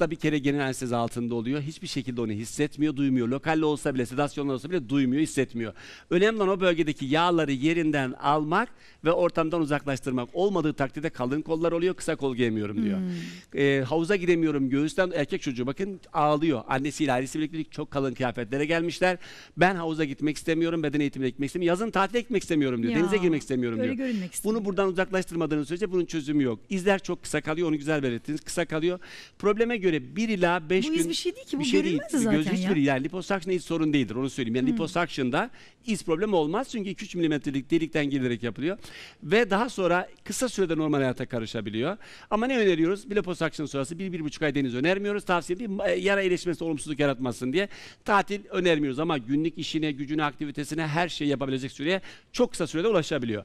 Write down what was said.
Da bir kere genel anestezi altında oluyor. Hiçbir şekilde onu hissetmiyor, duymuyor. Lokalle olsa bile, sedasyonla olsa bile duymuyor, hissetmiyor. Önemli olan o bölgedeki yağları yerinden almak ve ortamdan uzaklaştırmak. Olmadığı takdirde kalın kollar oluyor, kısa kol giyemiyorum diyor. Hmm. E, havuza gidemiyorum göğüsten erkek çocuğu bakın ağlıyor. Annesiyle ailesi birlikte çok kalın kıyafetlere gelmişler. Ben havuza gitmek istemiyorum, beden eğitimine gitmek istemiyorum. Yazın tatile gitmek istemiyorum diyor. Ya, Denize girmek istemiyorum diyor. Bunu buradan uzaklaştırmadığınız sürece bunun çözümü yok. İzler çok kısa kalıyor, onu güzel belirttiniz. Kısa kalıyor. Probleme göre göre 1 ila 5 gün... Bu iz bir şey değil ki bu bir şey görülmez değil. zaten Göz hiçbir, Yani liposakşın iz sorun değildir onu söyleyeyim. Yani hmm. liposakşında iz problem olmaz çünkü 2-3 milimetrelik delikten girilerek yapılıyor. Ve daha sonra kısa sürede normal hayata karışabiliyor. Ama ne öneriyoruz? Bir liposakşın sonrası 1-1,5 ay deniz önermiyoruz. Tavsiye bir e, yara iyileşmesi olumsuzluk yaratmasın diye tatil önermiyoruz ama günlük işine, gücüne, aktivitesine her şeyi yapabilecek süreye çok kısa sürede ulaşabiliyor.